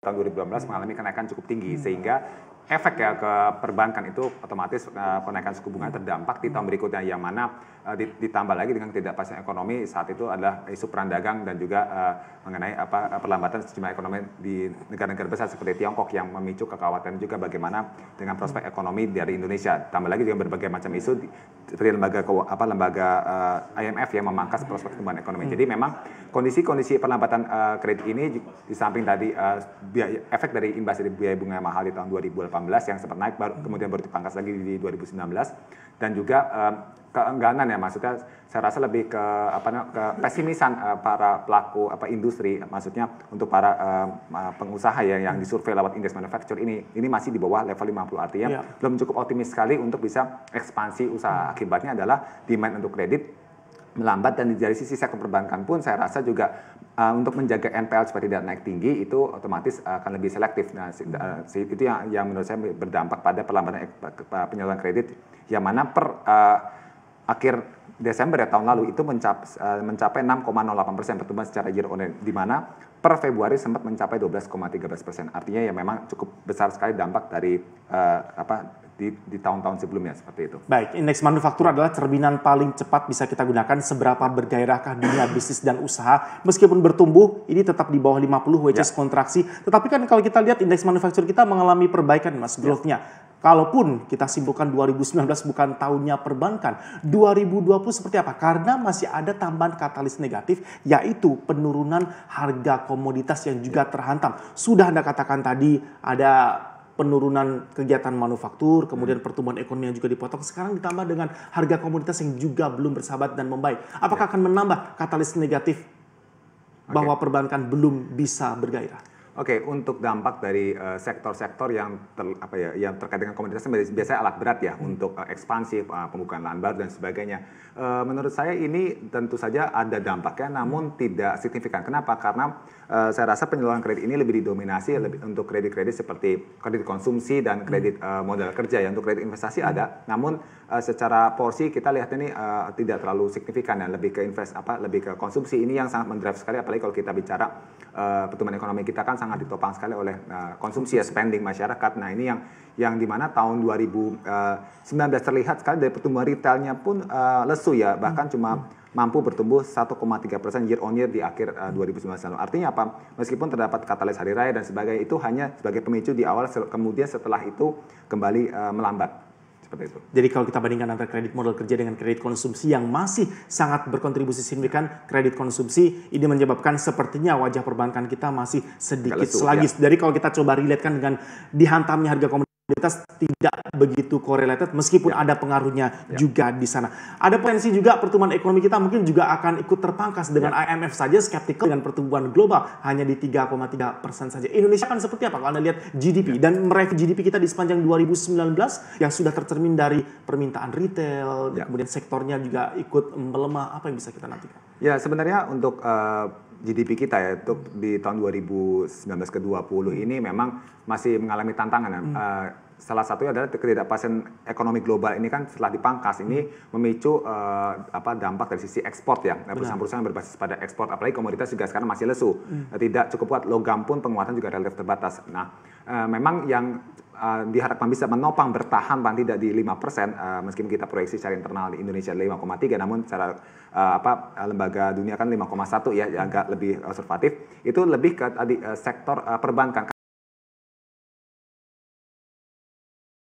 tahun 2012 mengalami kenaikan cukup tinggi hmm. sehingga efek ya ke perbankan itu otomatis uh, kenaikan suku bunga terdampak di tahun berikutnya yang mana uh, ditambah lagi dengan tidak ketidakpastian ekonomi saat itu adalah isu perang dagang dan juga uh, mengenai apa perlambatan sejumlah ekonomi di negara-negara besar seperti Tiongkok yang memicu kekhawatiran juga bagaimana dengan prospek ekonomi dari Indonesia tambah lagi dengan berbagai macam isu seperti lembaga apa lembaga uh, eh, IMF yang memangkas prospek pertumbuhan ekonomi. Hmm. Jadi memang kondisi-kondisi perlambatan uh, kredit ini di samping tadi uh, biaya, efek dari imbas dari biaya bunga mahal di tahun 2018 yang sempat naik baru, kemudian baru dipangkas lagi di 2019 dan juga uh, keengganan ya maksudnya saya rasa lebih ke apa ke pesimisan uh, eh, para pelaku apa industri maksudnya untuk para uh, pengusaha ya yang disurvei lewat indeks Manufacture ini ini masih di bawah level 50 artinya yeah. belum cukup optimis sekali untuk bisa ekspansi usaha akibatnya adalah demand untuk kredit melambat dan dari sisi sektor perbankan pun saya rasa juga uh, untuk menjaga NPL supaya tidak naik tinggi itu otomatis akan lebih selektif. Nah, uh, itu yang yang menurut saya berdampak pada perlambatan penyaluran kredit yang mana per uh, akhir Desember ya tahun lalu itu mencap, eh, mencapai 6,08 persen pertumbuhan secara year on year, di mana per Februari sempat mencapai 12,13 persen. Artinya ya memang cukup besar sekali dampak dari uh, apa di, tahun-tahun sebelumnya seperti itu. Baik, indeks manufaktur adalah cerminan paling cepat bisa kita gunakan seberapa bergairahkah dunia bisnis dan usaha. Meskipun bertumbuh, ini tetap di bawah 50 which yeah. kontraksi. Tetapi kan kalau kita lihat indeks manufaktur kita mengalami perbaikan mas ya. growth-nya. Yeah Kalaupun kita simpulkan 2019 bukan tahunnya perbankan, 2020 seperti apa? Karena masih ada tambahan katalis negatif yaitu penurunan harga komoditas yang juga terhantam. Sudah Anda katakan tadi ada penurunan kegiatan manufaktur, kemudian hmm. pertumbuhan ekonomi yang juga dipotong, sekarang ditambah dengan harga komoditas yang juga belum bersahabat dan membaik. Apakah ya. akan menambah katalis negatif bahwa perbankan belum bisa bergairah? Oke, okay, untuk dampak dari eh, sektor-sektor uh, yang ter, ya, yang terkait dengan komoditas biasanya alat berat ya hmm. untuk uh, eh, ekspansi uh, eh, pembukaan lahan baru dan sebagainya. Uh, menurut saya ini tentu saja ada dampaknya, hmm. namun hmm. tidak signifikan. Kenapa? Karena uh, saya rasa penyaluran kredit ini lebih didominasi hmm. lebih untuk kredit-kredit seperti kredit konsumsi dan hmm. kredit uh, modal kerja. Ya. Untuk kredit investasi hmm. ada, namun uh, secara porsi kita lihat ini uh, tidak terlalu signifikan ya. lebih ke invest apa, lebih ke konsumsi ini yang sangat mendrive sekali. Apalagi kalau kita bicara uh, pertumbuhan ekonomi kita kan sangat sangat ditopang sekali oleh eh, konsumsi ya spending masyarakat. Nah ini yang yang dimana tahun 2019 eh, terlihat sekali dari pertumbuhan retailnya pun uh, lesu ya bahkan hmm. cuma mampu bertumbuh 1,3 persen year on year di akhir uh, 2019 Artinya apa? Meskipun terdapat katalis hari raya dan sebagainya itu hanya sebagai pemicu di awal, kemudian setelah itu kembali uh, melambat. Seperti itu. Jadi kalau kita bandingkan antara kredit modal kerja dengan kredit konsumsi yang masih sangat berkontribusi signifikan, kredit konsumsi ini menyebabkan sepertinya wajah perbankan kita masih sedikit selagi. Ya. Dari kalau kita coba relate kan dengan dihantamnya harga komoditas komoditas tidak begitu correlated meskipun ya. ada pengaruhnya ya. juga di sana. Ada potensi juga pertumbuhan ekonomi kita mungkin juga akan ikut terpangkas dengan ya. IMF saja skeptikal dengan pertumbuhan global hanya di 3,3 persen saja. Indonesia akan seperti apa kalau Anda lihat GDP ya. dan mereview GDP kita di sepanjang 2019 yang sudah tercermin dari permintaan retail, ya. kemudian sektornya juga ikut melemah. Apa yang bisa kita nantikan? Ya sebenarnya untuk uh, GDP kita ya untuk hmm. di tahun 2019 ke 20 ini memang masih mengalami tantangan. Hmm. Uh, salah satunya adalah ketidakpastian ekonomi global ini kan setelah dipangkas ini hmm. memicu uh, apa dampak dari sisi ekspor ya perusahaan-perusahaan berbasis pada ekspor apalagi komoditas juga sekarang masih lesu hmm. tidak cukup kuat logam pun penguatan juga relatif terbatas nah uh, memang yang uh, diharapkan bisa menopang bertahan paling tidak di 5% uh, eh, meskipun kita proyeksi secara internal di Indonesia 5,3 namun secara uh, apa lembaga dunia kan 5,1 ya agak lebih konservatif itu lebih ke tadi uh, sektor uh, perbankan